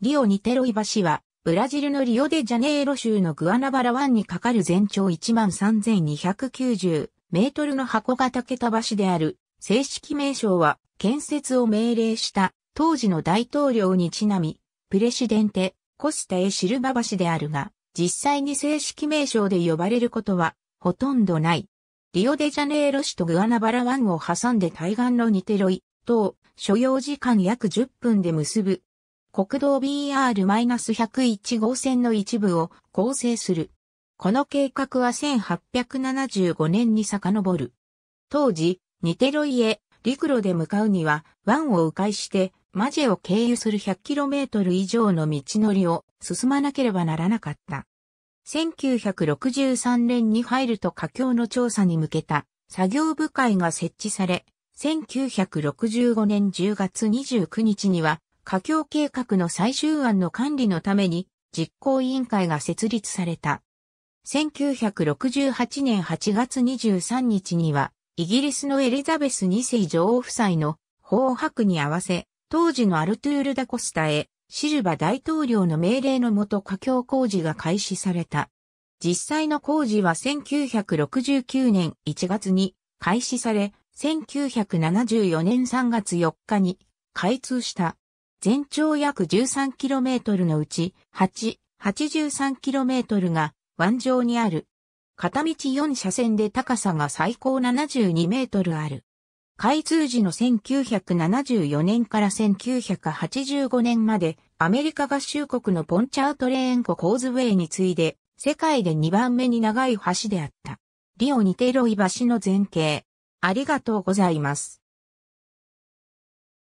リオ・ニテロイ橋は、ブラジルのリオデジャネイロ州のグアナバラ湾に架かる全長13,290メートルの箱型桁橋である、正式名称は、建設を命令した当時の大統領にちなみ、プレシデンテ、コスタエ・シルバ橋であるが、実際に正式名称で呼ばれることは、ほとんどない。リオデジャネイロ市とグアナバラ湾を挟んで対岸のニテロイ等、所要時間約10分で結ぶ国道 BR-101 号線の一部を構成する。この計画は1875年に遡る。当時、ニテロイへ陸路で向かうには湾を迂回してマジェを経由する 100km 以上の道のりを進まなければならなかった。1963年に入ると佳境の調査に向けた作業部会が設置され、1965年10月29日には架橋計画の最終案の管理のために実行委員会が設立された。1968年8月23日には、イギリスのエリザベス2世女王夫妻の法白に合わせ、当時のアルトゥール・ダ・コスタへ、シルバ大統領の命令のもと架橋工事が開始された。実際の工事は1969年1月に開始され、1974年3月4日に開通した。全長約 13km のうち、8、83km が湾上にある。片道4車線で高さが最高72メートルある。開通時の1974年から1985年までアメリカ合衆国のポンチャートレーン湖コーズウェイに次いで世界で2番目に長い橋であった。リオにテロイ橋の前景。ありがとうございます。